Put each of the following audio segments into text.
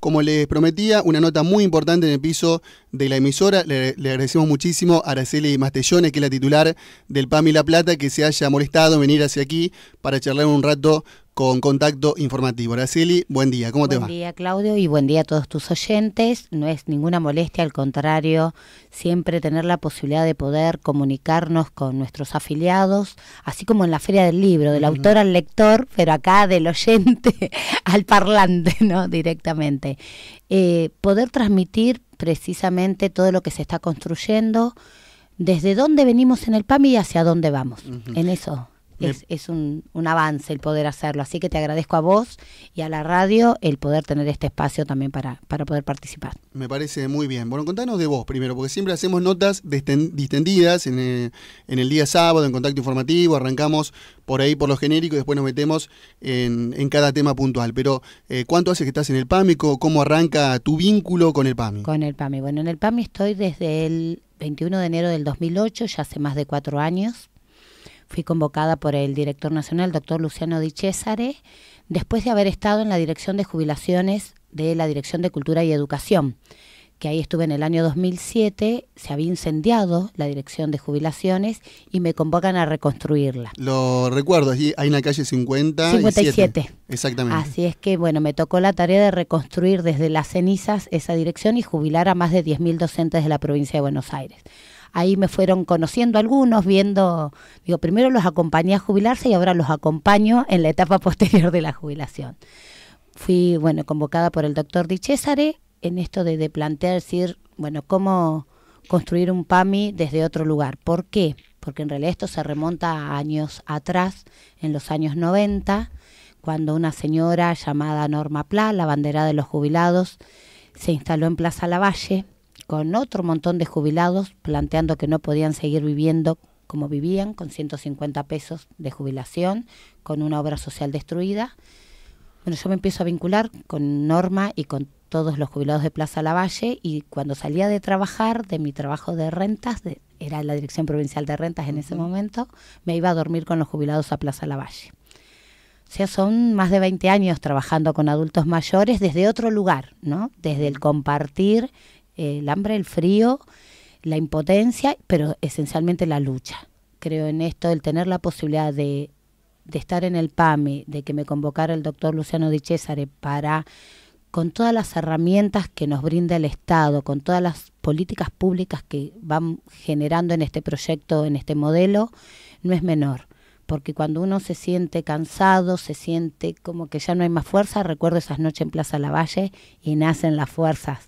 Como les prometía, una nota muy importante en el piso de la emisora. Le, agradecemos muchísimo a Araceli Mastellone, que es la titular del PAMI La Plata, que se haya molestado en venir hacia aquí para charlar un rato con Contacto Informativo. Araceli, buen día, ¿cómo te va? Buen día, Claudio, y buen día a todos tus oyentes. No es ninguna molestia, al contrario, siempre tener la posibilidad de poder comunicarnos con nuestros afiliados, así como en la Feria del Libro, del autor al lector, pero acá del oyente al parlante, ¿no? Directamente. Eh, poder transmitir precisamente todo lo que se está construyendo desde dónde venimos en el PAMI y hacia dónde vamos. En eso es, es un, avance el poder hacerlo. Así que te agradezco a vos y a la radio el poder tener este espacio también para, para poder participar. Me parece muy bien. Bueno, contanos de vos primero, porque siempre hacemos notas distendidas eh, en el, día sábado, en contacto informativo, arrancamos por ahí por lo genérico y después nos metemos en, cada tema puntual. Pero, eh, ¿cuánto hace que estás en el PAMI? ¿Cómo arranca tu vínculo con el PAMI? Con el PAMI. Bueno, en el PAMI estoy desde el 21 de enero del 2008, ya hace más de cuatro años. Fui convocada por el director nacional, doctor Luciano Di Cesare, después de haber estado en la Dirección de Jubilaciones de la Dirección de Cultura y Educación, que ahí estuve en el año 2007, se había incendiado la Dirección de Jubilaciones y me convocan a reconstruirla. Lo recuerdo, hay una calle 50 57. exactamente. Así es que, bueno, me tocó la tarea de reconstruir desde las cenizas esa dirección y jubilar a más de 10.000 docentes de la provincia de Buenos Aires ahí me fueron conociendo algunos, viendo, digo, primero los acompañé a jubilarse y ahora los acompaño en la etapa posterior de la jubilación. Fui, bueno, convocada por el doctor Di Césare en esto de, de plantear, decir, bueno, cómo construir un PAMI desde otro lugar. ¿Por qué? Porque en realidad esto se remonta a años atrás, en los años 90, cuando una señora llamada Norma Pla, la bandera de los jubilados, se instaló en Plaza Lavalle con otro montón de jubilados planteando que no podían seguir viviendo como vivían, con 150 pesos de jubilación, con una obra social destruida. Bueno, yo me empiezo a vincular con Norma y con todos los jubilados de Plaza Lavalle y cuando salía de trabajar, de mi trabajo de rentas, era la Dirección Provincial de Rentas en ese momento, me iba a dormir con los jubilados a Plaza Lavalle. O sea, son más de 20 años trabajando con adultos mayores desde otro lugar, ¿no? Desde el compartir el hambre, el frío, la impotencia, pero esencialmente la lucha. Creo en esto, el tener la posibilidad de, estar en el PAMI, de que me convocara el doctor Luciano Di César para, con todas las herramientas que nos brinda el Estado, con todas las políticas públicas que van generando en este proyecto, en este modelo, no es menor porque cuando uno se siente cansado, se siente como que ya no hay más fuerza, recuerdo esas noches en Plaza Lavalle y nacen las fuerzas,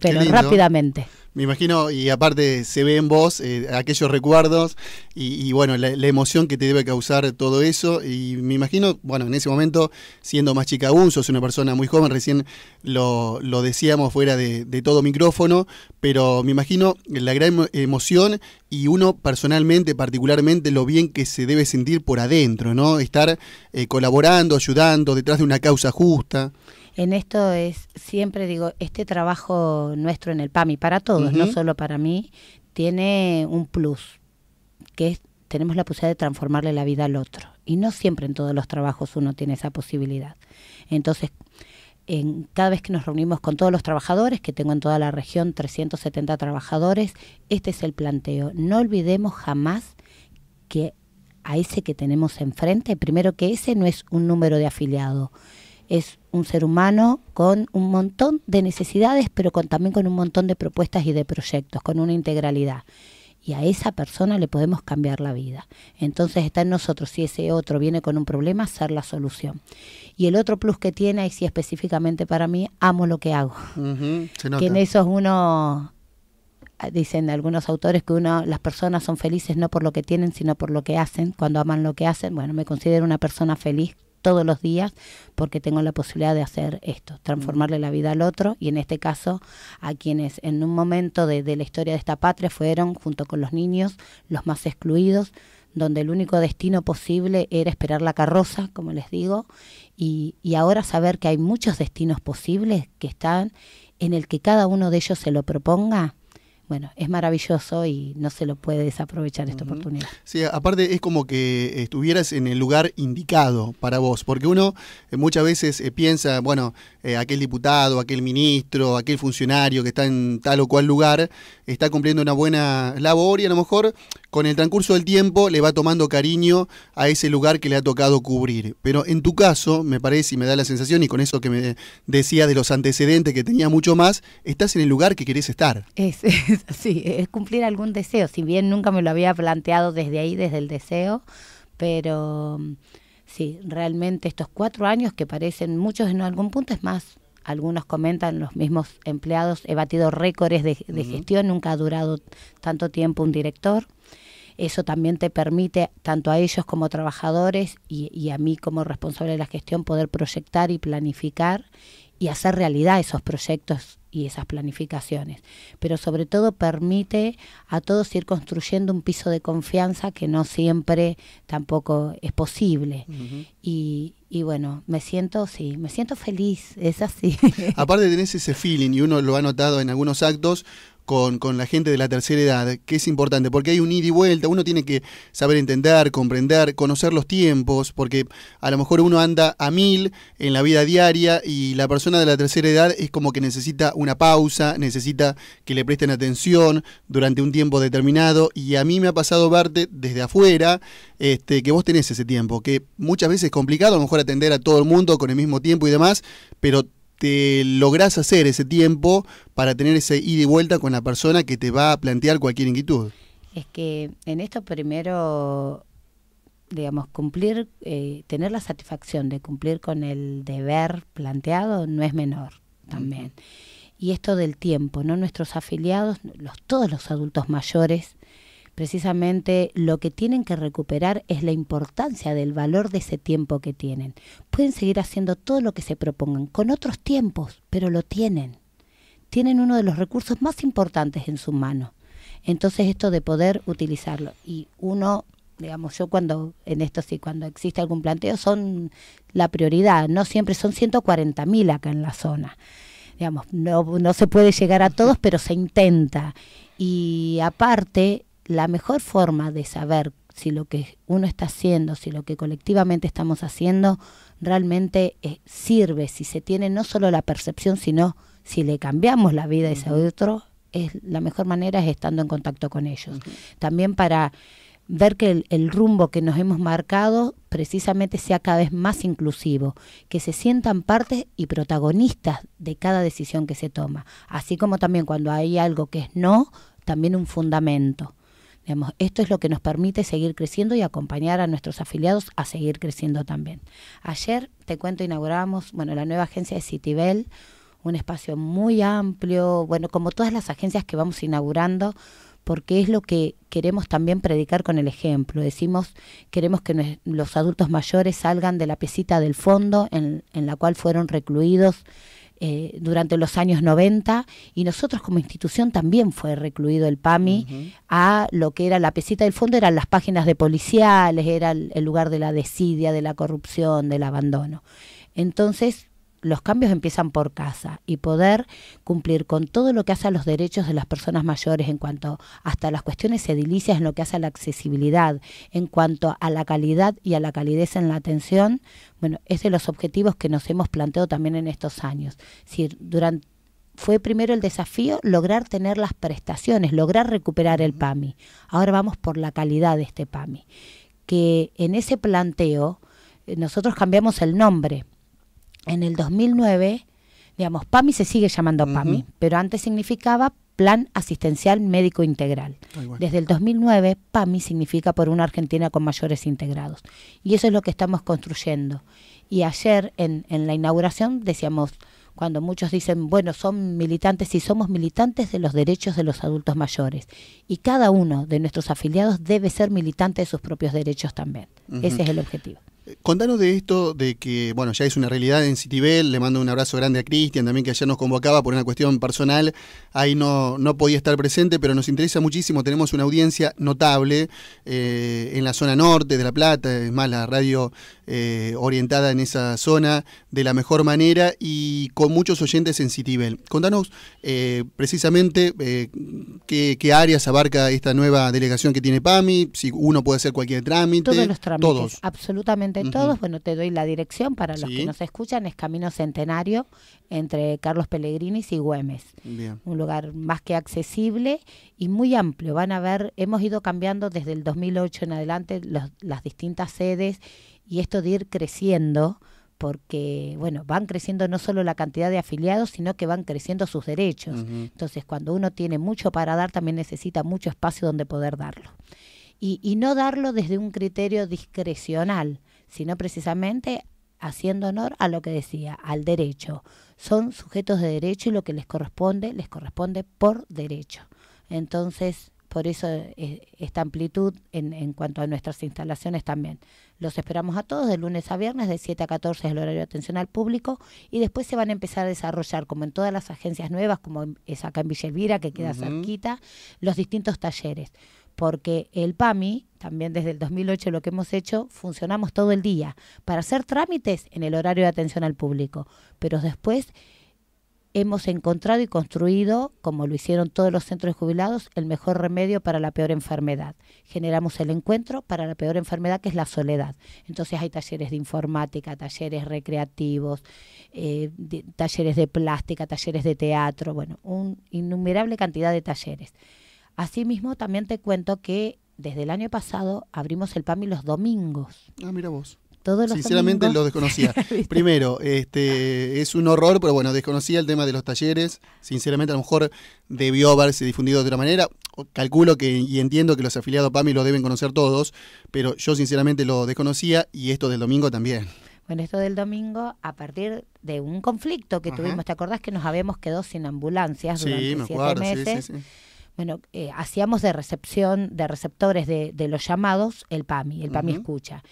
pero rápidamente. Me imagino, y aparte se ve en vos eh, aquellos recuerdos y, bueno, la, emoción que te debe causar todo eso. Y me imagino, bueno, en ese momento, siendo más chica aún, sos una persona muy joven, recién lo, lo decíamos fuera de, todo micrófono, pero me imagino la gran emoción y uno personalmente, particularmente, lo bien que se debe sentir por adentro, ¿no? Estar eh, colaborando, ayudando, detrás de una causa justa en esto es, siempre digo, este trabajo nuestro en el PAMI, para todos, no solo para mí, tiene un plus, que es, tenemos la posibilidad de transformarle la vida al otro. Y no siempre en todos los trabajos uno tiene esa posibilidad. Entonces, en, cada vez que nos reunimos con todos los trabajadores, que tengo en toda la región 370 trabajadores, este es el planteo. No olvidemos jamás que a ese que tenemos enfrente, primero que ese no es un número de afiliado, es un ser humano con un montón de necesidades, pero con, también con un montón de propuestas y de proyectos, con una integralidad. Y a esa persona le podemos cambiar la vida. Entonces está en nosotros, si ese otro viene con un problema, ser la solución. Y el otro plus que tiene, y si específicamente para mí, amo lo que hago. que en eso uno, dicen algunos autores que uno, las personas son felices no por lo que tienen, sino por lo que hacen. Cuando aman lo que hacen, bueno, me considero una persona feliz todos los días porque tengo la posibilidad de hacer esto, transformarle la vida al otro y en este caso a quienes en un momento de, la historia de esta patria fueron, junto con los niños, los más excluidos, donde el único destino posible era esperar la carroza, como les digo, y, ahora saber que hay muchos destinos posibles que están en el que cada uno de ellos se lo proponga, bueno, es maravilloso y no se lo puede desaprovechar esta oportunidad. Sí, aparte es como que eh, estuvieras en el lugar indicado para vos, porque uno eh, muchas veces eh, piensa, bueno, aquel diputado, aquel ministro, aquel funcionario que está en tal o cual lugar, está cumpliendo una buena labor y a lo mejor con el transcurso del tiempo le va tomando cariño a ese lugar que le ha tocado cubrir. Pero en tu caso, me parece y me da la sensación, y con eso que me decía de los antecedentes que tenía mucho más, estás en el lugar que querés estar. Es, sí, es cumplir algún deseo, si bien nunca me lo había planteado desde ahí, desde el deseo, pero sí, realmente estos cuatro años que parecen muchos en algún punto, es más, algunos comentan, los mismos empleados, he batido récords de, gestión, nunca ha durado tanto tiempo un director. Eso también te permite, tanto a ellos como trabajadores y, a mí como responsable de la gestión, poder proyectar y planificar y hacer realidad esos proyectos y esas planificaciones. Pero sobre todo permite a todos ir construyendo un piso de confianza que no siempre tampoco es posible. y, bueno, me siento, sí, me siento feliz, es así. Aparte tenés ese feeling y uno lo ha notado en algunos actos, con, con, la gente de la tercera edad, que es importante, porque hay un ida y vuelta, uno tiene que saber entender, comprender, conocer los tiempos, porque a lo mejor uno anda a mil en la vida diaria y la persona de la tercera edad es como que necesita una pausa, necesita que le presten atención durante un tiempo determinado, y a mí me ha pasado verte desde afuera, este, que vos tenés ese tiempo, que muchas veces es complicado a lo mejor atender a todo el mundo con el mismo tiempo y demás, pero ¿te este, lográs hacer ese tiempo para tener ese ida y vuelta con la persona que te va a plantear cualquier inquietud. Es que en esto primero, digamos, cumplir, eh, tener la satisfacción de cumplir con el deber planteado no es menor también. Y esto del tiempo, ¿no? Nuestros afiliados, los, todos los adultos mayores, precisamente lo que tienen que recuperar es la importancia del valor de ese tiempo que tienen. Pueden seguir haciendo todo lo que se propongan, con otros tiempos, pero lo tienen. Tienen uno de los recursos más importantes en su mano. Entonces esto de poder utilizarlo. Y uno digamos, yo cuando, en esto sí, cuando existe algún planteo, son la prioridad, no siempre son 140.000 mil acá en la zona. Digamos, no, no se puede llegar a todos, pero se intenta. Y aparte, la mejor forma de saber si lo que uno está haciendo, si lo que colectivamente estamos haciendo realmente eh, sirve, si se tiene no solo la percepción, sino si le cambiamos la vida a ese otro, es, la mejor manera es estando en contacto con ellos. También para ver que el, rumbo que nos hemos marcado precisamente sea cada vez más inclusivo, que se sientan partes y protagonistas de cada decisión que se toma, así como también cuando hay algo que es no, también un fundamento esto es lo que nos permite seguir creciendo y acompañar a nuestros afiliados a seguir creciendo también. Ayer, te cuento, inauguramos bueno, la nueva agencia de Citibel, un espacio muy amplio, bueno, como todas las agencias que vamos inaugurando, porque es lo que queremos también predicar con el ejemplo. Decimos, queremos que los adultos mayores salgan de la pesita del fondo en la cual fueron recluidos eh, durante los años 90 y nosotros como institución también fue recluido el PAMI a lo que era la pesita del fondo, eran las páginas de policiales, era el, el lugar de la desidia, de la corrupción, del abandono. Entonces, los cambios empiezan por casa y poder cumplir con todo lo que hace a los derechos de las personas mayores en cuanto hasta las cuestiones edilicias en lo que hace a la accesibilidad, en cuanto a la calidad y a la calidez en la atención, bueno, es de los objetivos que nos hemos planteado también en estos años. Es durante fue primero el desafío lograr tener las prestaciones, lograr recuperar el PAMI. Ahora vamos por la calidad de este PAMI. Que en ese planteo eh, nosotros cambiamos el nombre en el 2009, digamos, PAMI se sigue llamando PAMI, pero antes significaba Plan Asistencial Médico Integral. Desde el 2009, PAMI significa por una Argentina con mayores integrados. Y eso es lo que estamos construyendo. Y ayer en, la inauguración decíamos, cuando muchos dicen, bueno, son militantes y somos militantes de los derechos de los adultos mayores. Y cada uno de nuestros afiliados debe ser militante de sus propios derechos también. Ese es el objetivo. Contanos de esto, de que, bueno, ya es una realidad en Citibel, le mando un abrazo grande a Cristian también, que ayer nos convocaba por una cuestión personal, ahí no, no podía estar presente, pero nos interesa muchísimo, tenemos una audiencia notable eh, en la zona norte de La Plata, es más, la radio eh, orientada en esa zona de la mejor manera y con muchos oyentes en Citibel. Contanos eh, precisamente eh, qué, áreas abarca esta nueva delegación que tiene PAMI, si uno puede hacer cualquier trámite. Todos los trámites, absolutamente todos. Bueno, te doy la dirección para los que nos escuchan, es Camino Centenario entre Carlos Pellegrini y Güemes. Un lugar más que accesible y muy amplio. Van a ver, hemos ido cambiando desde el 2008 en adelante las distintas sedes y esto de ir creciendo, porque bueno, van creciendo no solo la cantidad de afiliados, sino que van creciendo sus derechos. Entonces, cuando uno tiene mucho para dar, también necesita mucho espacio donde poder darlo. Y, y no darlo desde un criterio discrecional, sino precisamente haciendo honor a lo que decía, al derecho. Son sujetos de derecho y lo que les corresponde, les corresponde por derecho. Entonces, por eso eh, esta amplitud en, en cuanto a nuestras instalaciones también. Los esperamos a todos de lunes a viernes de 7 a 14 es el horario de atención al público y después se van a empezar a desarrollar, como en todas las agencias nuevas, como es acá en Villa que queda cerquita, los distintos talleres. Porque el PAMI, también desde el 2008 lo que hemos hecho, funcionamos todo el día para hacer trámites en el horario de atención al público, pero después hemos encontrado y construido, como lo hicieron todos los centros de jubilados, el mejor remedio para la peor enfermedad. Generamos el encuentro para la peor enfermedad, que es la soledad. Entonces hay talleres de informática, talleres recreativos, eh, talleres de plástica, talleres de teatro, bueno, una innumerable cantidad de talleres. Asimismo, también te cuento que desde el año pasado abrimos el PAMI los domingos. Ah, mira vos. Sinceramente lo desconocía. Primero, este, es un horror, pero bueno, desconocía el tema de los talleres. Sinceramente, a lo mejor debió haberse difundido de otra manera. Calculo que y entiendo que los afiliados PAMI lo deben conocer todos, pero yo sinceramente lo desconocía y esto del domingo también. Bueno, esto del domingo, a partir de un conflicto que tuvimos, ¿te acordás que nos habíamos quedado sin ambulancias durante siete meses? bueno, eh, hacíamos de recepción, de receptores de, los llamados, el PAMI, el PAMI escucha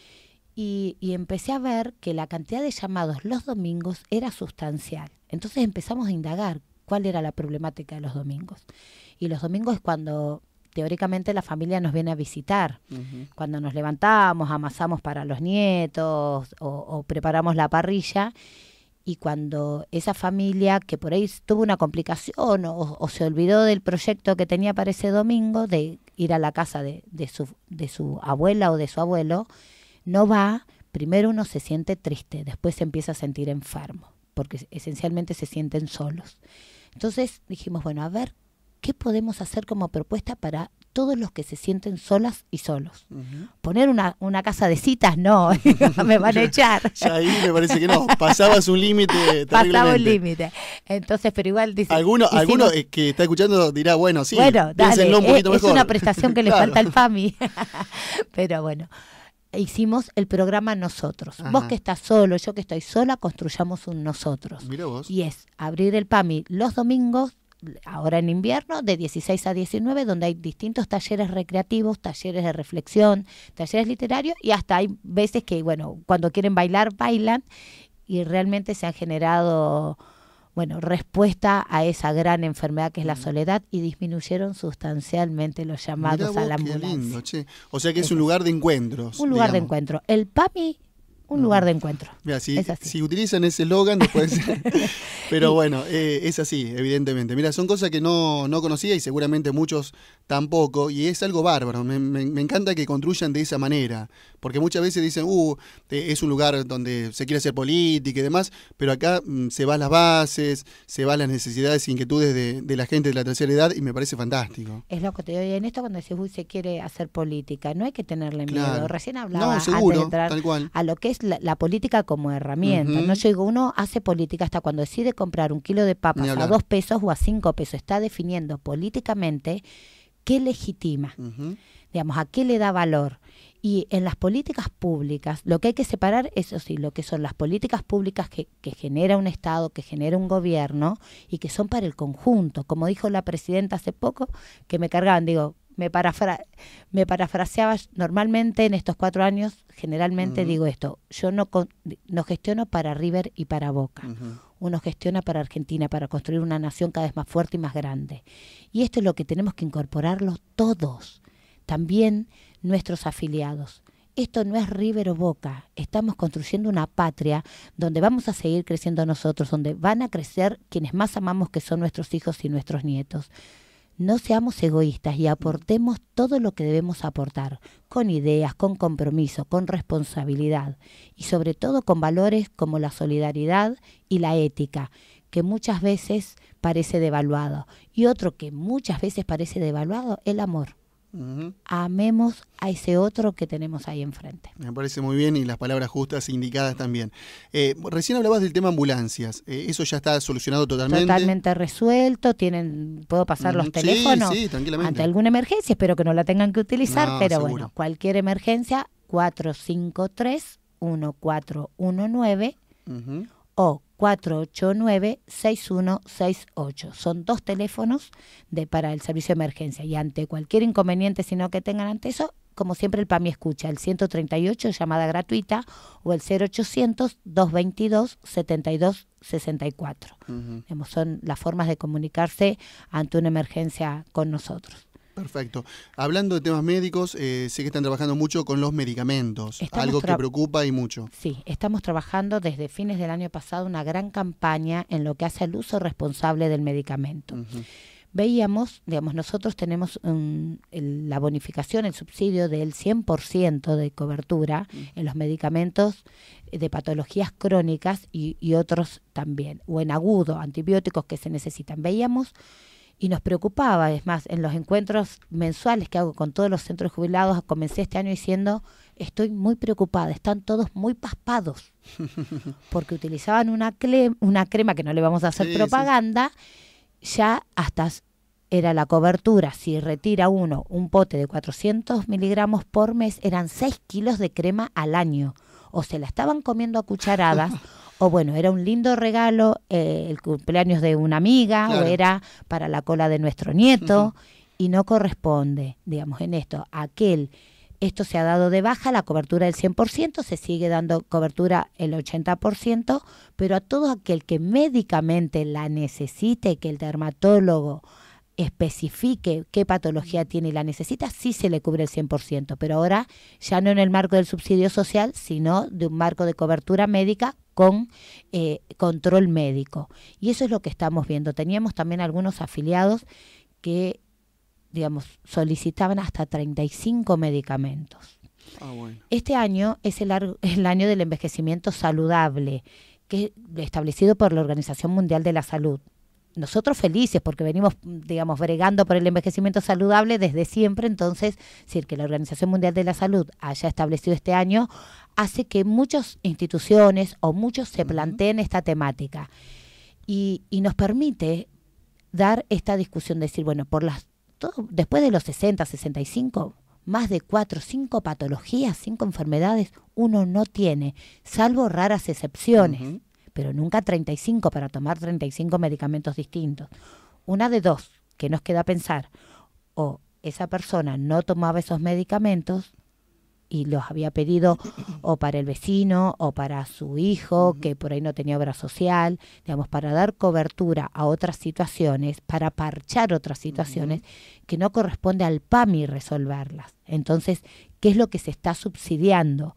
y, empecé a ver que la cantidad de llamados los domingos era sustancial. Entonces empezamos a indagar cuál era la problemática de los domingos. Y los domingos es cuando teóricamente la familia nos viene a visitar, cuando nos levantamos, amasamos para los nietos o, preparamos la parrilla y cuando esa familia que por ahí tuvo una complicación o, o, se olvidó del proyecto que tenía para ese domingo de ir a la casa de, su, de su abuela o de su abuelo, no va, primero uno se siente triste, después se empieza a sentir enfermo, porque esencialmente se sienten solos. Entonces dijimos, bueno, a ver, ¿qué podemos hacer como propuesta para todos los que se sienten solas y solos? Poner una, una, casa de citas, no, me van a echar. ya ahí me parece que no, pasaba un límite. Pasaba un límite. Entonces, pero igual dice... Alguno, eh, que está escuchando dirá, bueno, sí, un poquito es, mejor. es una prestación que le falta al FAMI. pero bueno hicimos el programa nosotros. Vos que estás solo, yo que estoy sola, construyamos un nosotros. Y es abrir el PAMI los domingos ahora en invierno, de 16 a 19, donde hay distintos talleres recreativos, talleres de reflexión, talleres literarios, y hasta hay veces que, bueno, cuando quieren bailar, bailan, y realmente se han generado bueno, respuesta a esa gran enfermedad que es la mm. soledad y disminuyeron sustancialmente los llamados a la ambulancia. Lindo, O sea que es, un lugar de encuentros. Un lugar de encuentro. El PAMI un lugar de encuentro. si, si, utilizan ese slogan, después. Pero bueno, eh, es así, evidentemente. Mira, son cosas que no, no, conocía y seguramente muchos tampoco, y es algo bárbaro. Me, encanta que construyan de esa manera, porque muchas veces dicen, uh, es un lugar donde se quiere hacer política y demás, pero acá mm, se van las bases, se van las necesidades e inquietudes de, la gente de la tercera edad, y me parece fantástico. Es lo te digo, en esto cuando decís, uy, se quiere hacer política, no hay que tenerle miedo. Recién hablaba no, de entrar a lo que es la, política como herramienta. No yo digo, uno hace política hasta cuando decide comprar un kilo de papas a dos pesos o a cinco pesos. Está definiendo políticamente qué legitima, digamos, a qué le da valor. Y en las políticas públicas, lo que hay que separar, eso sí, lo que son las políticas públicas que, genera un Estado, que genera un gobierno y que son para el conjunto. Como dijo la presidenta hace poco, que me cargaban, digo, me, parafraseaba normalmente en estos cuatro años, generalmente digo esto, yo no, no gestiono para River y para Boca, uno gestiona para Argentina, para construir una nación cada vez más fuerte y más grande. Y esto es lo que tenemos que incorporarlo todos, también nuestros afiliados. Esto no es River o Boca, estamos construyendo una patria donde vamos a seguir creciendo nosotros, donde van a crecer quienes más amamos que son nuestros hijos y nuestros nietos no seamos egoístas y aportemos todo lo que debemos aportar, con ideas, con compromiso, con responsabilidad y sobre todo con valores como la solidaridad y la ética, que muchas veces parece devaluado. Y otro que muchas veces parece devaluado, el amor. Amemos a ese otro que tenemos ahí enfrente. Me parece muy bien y las palabras justas indicadas también. Eh, recién hablabas del tema ambulancias. Eh, ¿Eso ya está solucionado totalmente? Totalmente resuelto. Tienen, ¿Puedo pasar los teléfonos? Ante alguna emergencia, espero que no la tengan que utilizar, pero bueno, cualquier emergencia, 453-1419 o 489-6168. Son dos teléfonos de, para el servicio de emergencia y ante cualquier inconveniente, si no que tengan ante eso, como siempre el PAMI escucha, el 138, llamada gratuita, o el 0800-222-7264. Son las formas de comunicarse ante una emergencia con nosotros. Perfecto. Hablando de temas médicos, eh, sé que están trabajando mucho con los medicamentos, algo que preocupa y mucho. Sí, estamos trabajando desde fines del año pasado una gran campaña en lo que hace al uso responsable del medicamento. Veíamos, digamos, nosotros tenemos la bonificación, el subsidio del 100% de cobertura en los medicamentos eh, de patologías crónicas y, y otros también, o en agudo, antibióticos que se necesitan. Veíamos y nos preocupaba. Es más, en los encuentros mensuales que hago con todos los centros jubilados, comencé este año diciendo, estoy muy preocupada, están todos muy paspados, porque utilizaban una, crema, una crema que no le vamos a hacer propaganda, ya hasta era la cobertura, si retira uno un pote de 400 miligramos por mes, eran 6 kilos de crema al año. O se la estaban comiendo a cucharadas o bueno, era un lindo regalo eh, el cumpleaños de una amiga o era para la cola de nuestro nieto y no corresponde, digamos, en esto, aquel esto se ha dado de baja, la cobertura del 100%, se sigue dando cobertura el 80%, pero a todo aquel que médicamente la necesite, que el dermatólogo especifique qué patología tiene y la necesita, sí se le cubre el 100%, pero ahora ya no en el marco del subsidio social, sino de un marco de cobertura médica con eh, control médico. Y eso es lo que estamos viendo. Teníamos también algunos afiliados que, digamos, solicitaban hasta 35 medicamentos. Ah, este año es el, el año del envejecimiento saludable, que establecido por la Organización Mundial de la Salud nosotros felices porque venimos, digamos, bregando por el envejecimiento saludable desde siempre, entonces, decir que la Organización Mundial de la Salud haya establecido este año hace que muchas instituciones o muchos se planteen esta temática y, nos permite dar esta discusión, decir, bueno, por las después de los 60, 65, más de cuatro, cinco patologías, cinco enfermedades uno no tiene, salvo raras excepciones pero nunca 35 para tomar 35 medicamentos distintos. Una de dos, que nos queda pensar, o esa persona no tomaba esos medicamentos y los había pedido o para el vecino o para su hijo que por ahí no tenía obra social, digamos, para dar cobertura a otras situaciones, para parchar otras situaciones que no corresponde al PAMI resolverlas. Entonces, ¿qué es lo que se está subsidiando?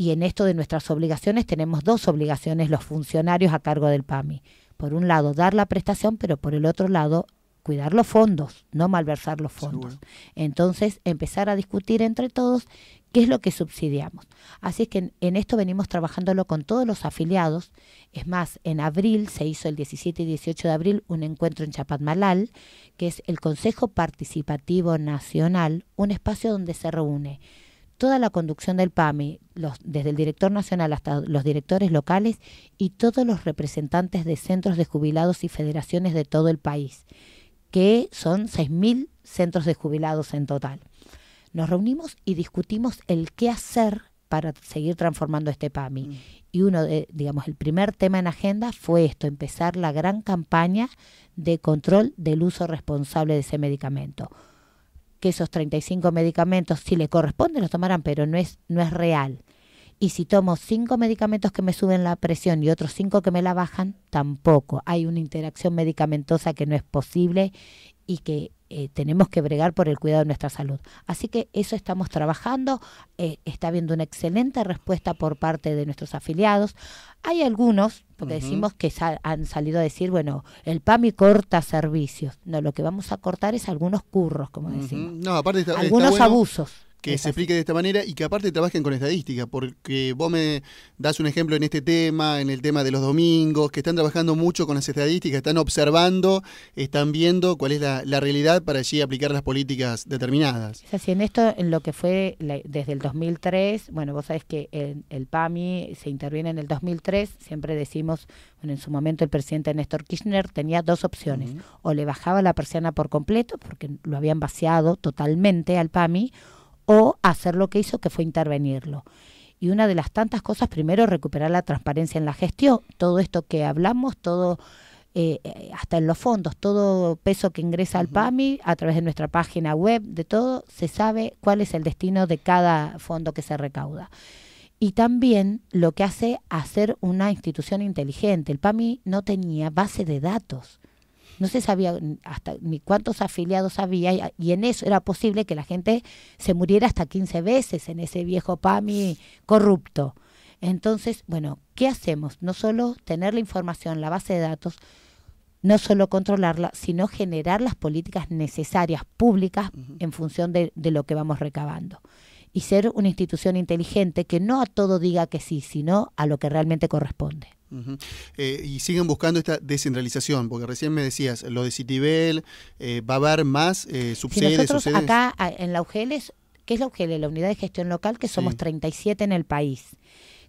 y en esto de nuestras obligaciones tenemos dos obligaciones los funcionarios a cargo del PAMI. Por un lado, dar la prestación, pero por el otro lado, cuidar los fondos, no malversar los fondos. Entonces, empezar a discutir entre todos qué es lo que subsidiamos. Así es que en, en, esto venimos trabajándolo con todos los afiliados. Es más, en abril se hizo el 17 y 18 de abril un encuentro en Chapadmalal, que es el Consejo Participativo Nacional, un espacio donde se reúne toda la conducción del PAMI, desde el director nacional hasta los directores locales y todos los representantes de centros de jubilados y federaciones de todo el país, que son 6.000 centros de jubilados en total. Nos reunimos y discutimos el qué hacer para seguir transformando este PAMI. Mm. Y uno de, digamos, el primer tema en agenda fue esto, empezar la gran campaña de control del uso responsable de ese medicamento que esos 35 medicamentos, si le corresponde, los tomarán, pero no es, no es real. Y si tomo 5 medicamentos que me suben la presión y otros 5 que me la bajan, tampoco. Hay una interacción medicamentosa que no es posible y que eh, tenemos que bregar por el cuidado de nuestra salud. Así que eso estamos trabajando, eh, está habiendo una excelente respuesta por parte de nuestros afiliados. Hay algunos, porque decimos que han salido a decir, bueno, el PAMI corta servicios. No, lo que vamos a cortar es algunos curros, como decimos. No, algunos abusos que se explique de esta manera y que aparte trabajen con estadística, porque vos me das un ejemplo en este tema, en el tema de los domingos, que están trabajando mucho con las estadísticas, están observando, están viendo cuál es la, realidad para allí aplicar las políticas determinadas. Es así, en esto, en lo que fue desde el 2003, bueno, vos sabés que el, PAMI se interviene en el 2003, siempre decimos, en su momento el presidente Néstor Kirchner tenía dos opciones, o le bajaba la persiana por completo, porque lo habían vaciado totalmente al PAMI, o hacer lo que hizo, que fue intervenirlo. Y una de las tantas cosas, primero, recuperar la transparencia en la gestión. Todo esto que hablamos, todo, eh, hasta en los fondos, todo peso que ingresa al PAMI a través de nuestra página web, de todo, se sabe cuál es el destino de cada fondo que se recauda. Y también lo que hace hacer una institución inteligente. El PAMI no tenía base de datos no se sabía hasta ni cuántos afiliados había y, en eso era posible que la gente se muriera hasta 15 veces en ese viejo PAMI corrupto. Entonces, bueno, ¿qué hacemos? No solo tener la información, la base de datos, no solo controlarla, sino generar las políticas necesarias, públicas, en función de lo que vamos recabando. Y ser una institución inteligente que no a todo diga que sí, sino a lo que realmente corresponde. Eh, y siguen buscando esta descentralización, porque recién me decías, lo de Citibel, eh, va a haber más eh, acá en la UGELES, ¿qué es la UGEL, La Unidad de Gestión Local, que somos 37 en el país.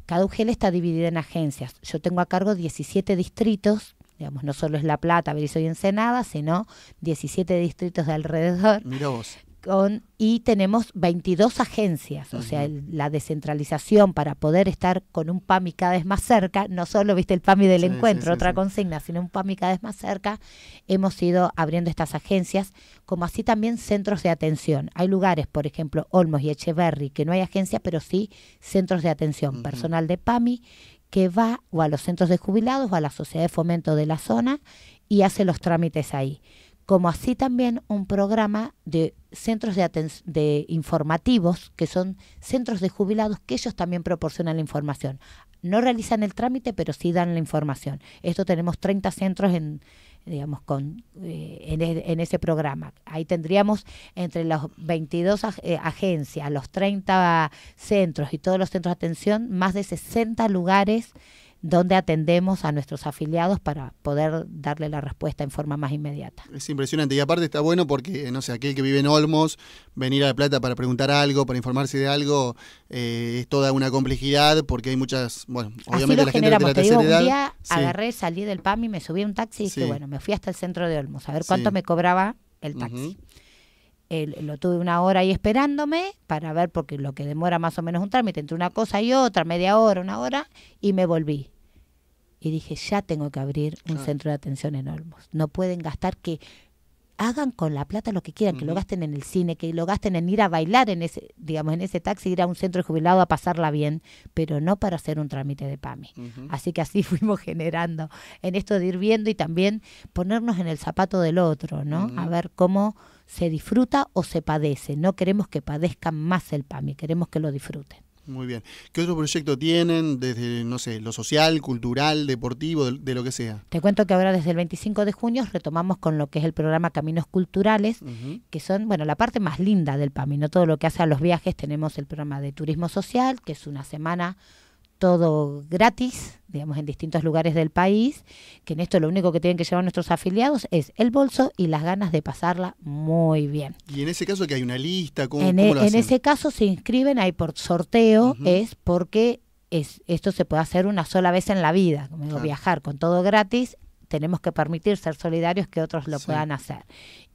Cada UGEL está dividida en agencias. Yo tengo a cargo 17 distritos, digamos, no solo es La Plata, ver y Ensenada, sino 17 distritos de alrededor. Mira vos y tenemos 22 agencias, o sea, la descentralización para poder estar con un PAMI cada vez más cerca, no solo viste el PAMI del encuentro, otra consigna, sino un PAMI cada vez más cerca, hemos ido abriendo estas agencias, como así también centros de atención. Hay lugares, por ejemplo, Olmos y Echeverry, que no hay agencia, pero sí centros de atención, personal de PAMI que va o a los centros de jubilados o a la sociedad de fomento de la zona y hace los trámites ahí como así también un programa de centros de, de informativos, que son centros de jubilados que ellos también proporcionan la información. No realizan el trámite, pero sí dan la información. Esto tenemos 30 centros en, digamos, con, eh, e, en, ese programa. Ahí tendríamos entre las 22 eh, agencias, los 30 centros y todos los centros de atención, más de 60 lugares donde atendemos a nuestros afiliados para poder darle la respuesta en forma más inmediata. Es impresionante y aparte está bueno porque, eh, no sé, aquel que vive en Olmos, venir a La Plata para preguntar algo, para informarse de algo, eh, es toda una complejidad porque hay muchas, bueno, obviamente la gente de la te digo, un día agarré, salí del PAMI, me subí a un taxi y dije, bueno, me fui hasta el centro de Olmos a ver cuánto me cobraba el taxi lo tuve una hora ahí esperándome para ver, porque lo que demora más o menos un trámite entre una cosa y otra, media hora, una hora, y me volví. Y dije, ya tengo que abrir un centro de atención en Olmos. No pueden gastar que hagan con la plata lo que quieran, que lo gasten en el cine, que lo gasten en ir a bailar en ese, digamos, en ese taxi, ir a un centro de jubilado a pasarla bien, pero no para hacer un trámite de PAMI. Así que así fuimos generando en esto de ir viendo y también ponernos en el zapato del otro, ¿no? A ver cómo se disfruta o se padece. No queremos que padezcan más el PAMI, queremos que lo disfruten. Muy bien. ¿Qué otro proyecto tienen desde, no sé, lo social, cultural, deportivo, de, lo que sea? Te cuento que ahora desde el 25 de junio retomamos con lo que es el programa Caminos Culturales, que son, bueno, la parte más linda del PAMI, ¿no? Todo lo que hace a los viajes. Tenemos el programa de turismo social, que es una semana todo gratis, digamos, en distintos lugares del país, que en esto lo único que tienen que llevar nuestros afiliados es el bolso y las ganas de pasarla muy bien. ¿Y en ese caso que hay una lista? con en, e- en ese caso se inscriben ahí por sorteo, es porque es, esto se puede hacer una sola vez en la vida, como digo, viajar con todo gratis, tenemos que permitir ser solidarios que otros lo puedan hacer.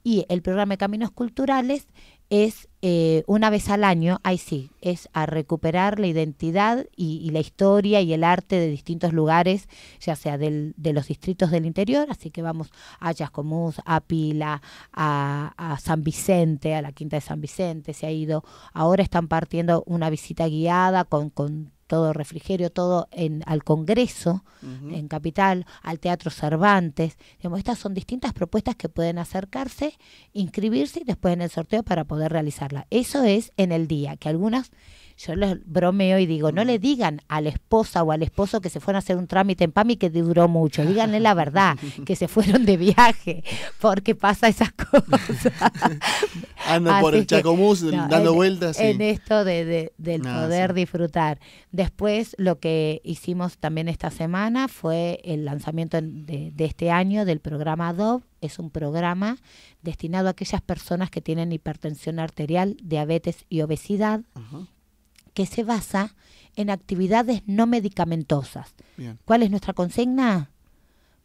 Y el programa de Caminos Culturales es eh, una vez al año, ahí sí, es a recuperar la identidad y, la historia y el arte de distintos lugares, ya sea del, de los distritos del interior, así que vamos a Yascomús, a Pila, a, San Vicente, a la Quinta de San Vicente, se ha ido, ahora están partiendo una visita guiada con, con todo refrigerio, todo en, al Congreso, en Capital, al Teatro Cervantes. Digamos, estas son distintas propuestas que pueden acercarse, inscribirse y después en el sorteo para poder realizarla. Eso es en el día, que algunas yo les bromeo y digo, no le digan a la esposa o al esposo que se fueron a hacer un trámite en PAMI que duró mucho, díganle la verdad, que se fueron de viaje, porque pasa esas cosas. Andan por el Chacomús dando vueltas. En esto de, del ah, poder disfrutar. Después lo que hicimos también esta semana fue el lanzamiento de, este año del programa Adobe es un programa destinado a aquellas personas que tienen hipertensión arterial, diabetes y obesidad, que se basa en actividades no medicamentosas. ¿Cuál es nuestra consigna?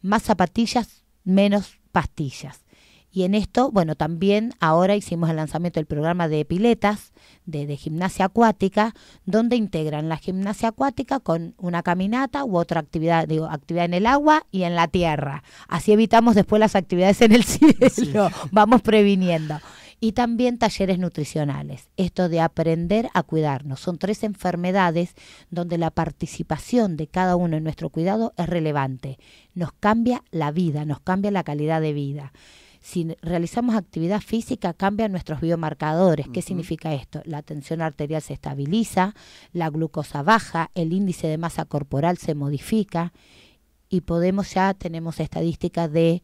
Más zapatillas, menos pastillas. Y en esto, bueno, también ahora hicimos el lanzamiento del programa de piletas de, gimnasia acuática, donde integran la gimnasia acuática con una caminata u otra actividad, digo, actividad en el agua y en la tierra. Así evitamos después las actividades en el cielo, vamos previniendo y también talleres nutricionales. Esto de aprender a cuidarnos. Son tres enfermedades donde la participación de cada uno en nuestro cuidado es relevante. Nos cambia la vida, nos cambia la calidad de vida si realizamos actividad física cambian nuestros biomarcadores. ¿Qué significa esto? La tensión arterial se estabiliza, la glucosa baja, el índice de masa corporal se modifica y podemos ya tenemos estadísticas de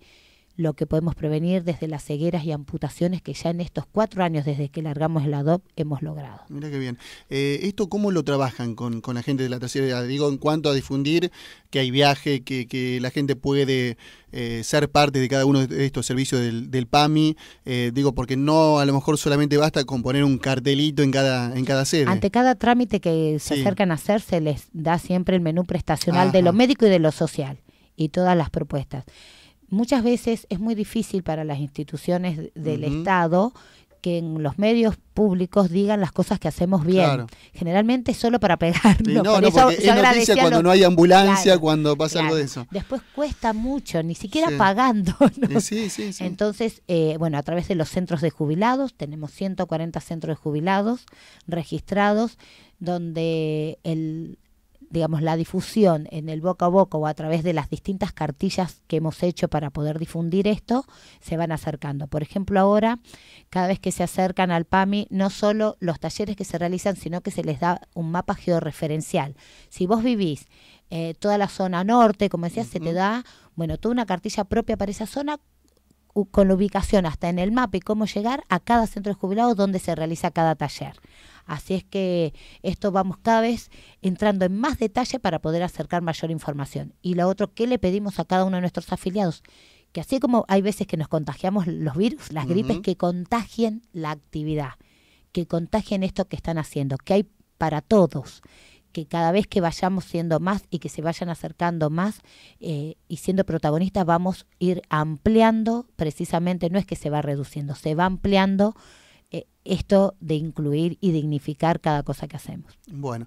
lo que podemos prevenir desde las cegueras y amputaciones que ya en estos cuatro años desde que largamos el ADOP hemos logrado. Mira qué bien. Eh, ¿Esto cómo lo trabajan con, la gente de la tercera edad? Digo, en cuanto a difundir que hay viaje, que, la gente puede eh, ser parte de cada uno de estos servicios del, PAMI, eh, digo, porque no a lo mejor solamente basta con poner un cartelito en cada, en cada sede. Ante cada trámite que se acercan a hacer, se les da siempre el menú prestacional de lo médico y de lo social y todas las propuestas muchas veces es muy difícil para las instituciones del Estado que en los medios públicos digan las cosas que hacemos bien. Generalmente solo para pegarnos. no, no, cuando no hay ambulancia, cuando pasa algo de eso. Después cuesta mucho, ni siquiera pagando. Entonces, eh, bueno, a través de los centros de jubilados, tenemos 140 centros de jubilados registrados, donde el, digamos, la difusión en el boca a boca o a través de las distintas cartillas que hemos hecho para poder difundir esto, se van acercando. Por ejemplo, ahora, cada vez que se acercan al PAMI, no solo los talleres que se realizan, sino que se les da un mapa georreferencial. Si vos vivís eh, toda la zona norte, como decía, se te da, bueno, toda una cartilla propia para esa zona con la ubicación hasta en el mapa y cómo llegar a cada centro de jubilados donde se realiza cada taller. Así es que esto vamos cada vez entrando en más detalle para poder acercar mayor información. Y lo otro que le pedimos a cada uno de nuestros afiliados, que así como hay veces que nos contagiamos los virus, las gripes, que contagien la actividad, que contagien esto que están haciendo, que hay para todos que cada vez que vayamos siendo más y que se vayan acercando más eh, y siendo protagonistas, vamos a ir ampliando, precisamente no es que se va reduciendo, se va ampliando eh, esto de incluir y dignificar cada cosa que hacemos. Bueno,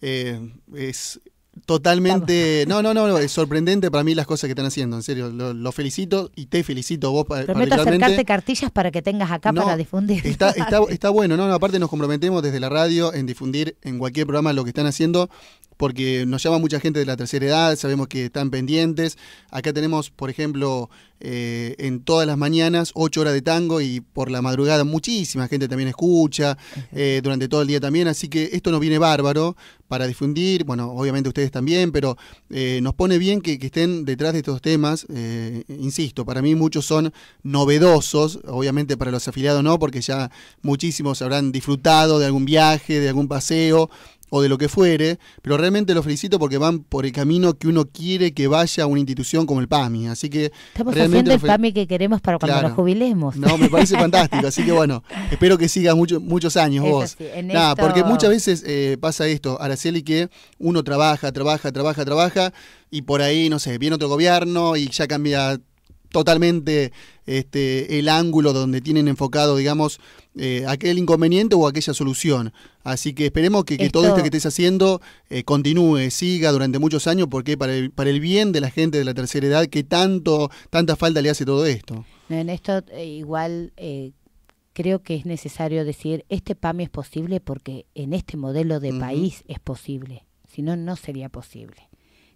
eh, es totalmente. No, no, no, es sorprendente para mí las cosas que están haciendo, en serio. Lo, felicito y te felicito vos Prometo acercarte cartillas para que tengas acá para difundir. Está, está bueno, ¿no? no, aparte nos comprometemos desde la radio en difundir en cualquier programa lo que están haciendo porque nos llama mucha gente de la tercera edad, sabemos que están pendientes. Acá tenemos, por ejemplo, eh, en todas las mañanas, 8 horas de tango y por la madrugada muchísima gente también escucha, eh, durante todo el día también, así que esto nos viene bárbaro para difundir, bueno, obviamente ustedes también, pero eh, nos pone bien que, que, estén detrás de estos temas, insisto, para mí muchos son novedosos, obviamente para los afiliados no, porque ya muchísimos habrán disfrutado de algún viaje, de algún paseo, o de lo que fuere, pero realmente los felicito porque van por el camino que uno quiere que vaya a una institución como el PAMI. Así que estamos haciendo el PAMI que queremos para cuando nos jubilemos. No, me parece fantástico. Así que bueno, espero que sigas mucho, muchos años vos. Nada, porque muchas veces eh, pasa esto, Araceli, que uno trabaja, trabaja, trabaja, trabaja y por ahí, no sé, viene otro gobierno y ya cambia totalmente este, el ángulo donde tienen enfocado, digamos, eh, aquel inconveniente o aquella solución. Así que esperemos que, todo esto que estés haciendo eh, continúe, siga durante muchos años, porque para el, para el bien de la gente de la tercera edad, que tanto, tanta falta le hace todo esto. en esto eh, igual creo que es necesario decir, este PAMI es posible porque en este modelo de país es posible, si no, no sería posible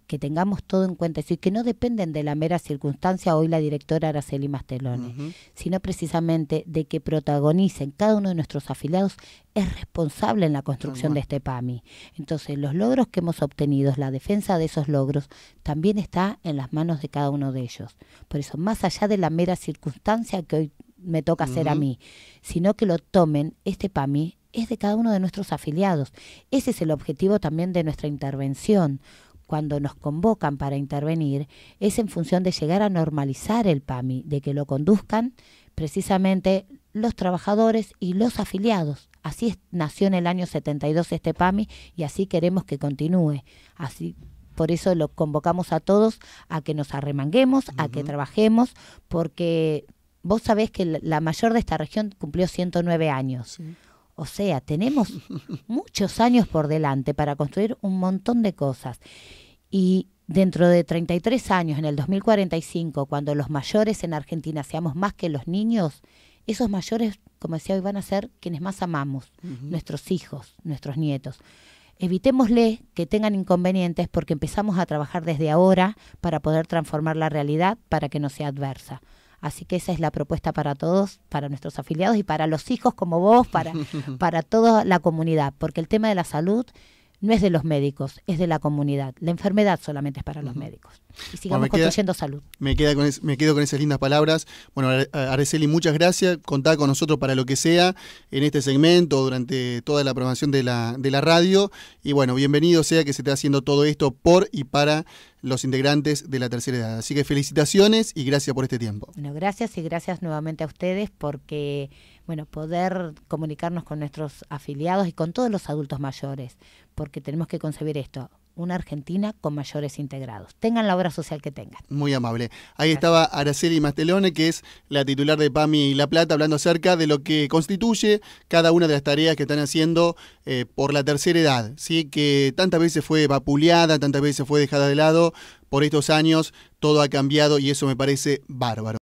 que tengamos todo en cuenta y que no dependen de la mera circunstancia, hoy la directora Araceli Mastelone, sino precisamente de que protagonicen cada uno de nuestros afiliados es responsable en la construcción de este PAMI. Entonces, los logros que hemos obtenido, la defensa de esos logros, también está en las manos de cada uno de ellos. Por eso, más allá de la mera circunstancia que hoy me toca hacer a mí, sino que lo tomen, este PAMI es de cada uno de nuestros afiliados. Ese es el objetivo también de nuestra intervención cuando nos convocan para intervenir es en función de llegar a normalizar el PAMI, de que lo conduzcan precisamente los trabajadores y los afiliados. Así nació en el año 72 este PAMI y así queremos que continúe. Así por eso lo convocamos a todos a que nos arremanguemos, a que trabajemos, porque vos sabés que la mayor de esta región cumplió 109 años. O sea, tenemos muchos años por delante para construir un montón de cosas. Y dentro de 33 años, en el 2045, cuando los mayores en Argentina seamos más que los niños, esos mayores, como decía hoy, van a ser quienes más amamos, nuestros hijos, nuestros nietos. Evitémosle que tengan inconvenientes porque empezamos a trabajar desde ahora para poder transformar la realidad para que no sea adversa. Así que esa es la propuesta para todos, para nuestros afiliados y para los hijos como vos, para, para toda la comunidad, porque el tema de la salud no es de los médicos, es de la comunidad. La enfermedad solamente es para los médicos. Y sigamos construyendo salud. Me, queda me quedo con esas lindas palabras. Bueno, Araceli, muchas gracias. Contá con nosotros para lo que sea en este segmento, durante toda la programación de la, de la radio. Y bueno, bienvenido sea que se esté haciendo todo esto por y para los integrantes de la tercera edad. Así que felicitaciones y gracias por este tiempo. Bueno, gracias y gracias nuevamente a ustedes porque bueno, poder comunicarnos con nuestros afiliados y con todos los adultos mayores, porque tenemos que concebir esto, una Argentina con mayores integrados. Tengan la obra social que tengan. Muy amable. Ahí estaba Araceli Mastelone, que es la titular de PAMI La Plata, hablando acerca de lo que constituye cada una de las tareas que están haciendo eh, por la tercera edad, ¿sí? que tantas veces fue vapuleada, tantas veces fue dejada de lado. Por estos años todo ha cambiado y eso me parece bárbaro.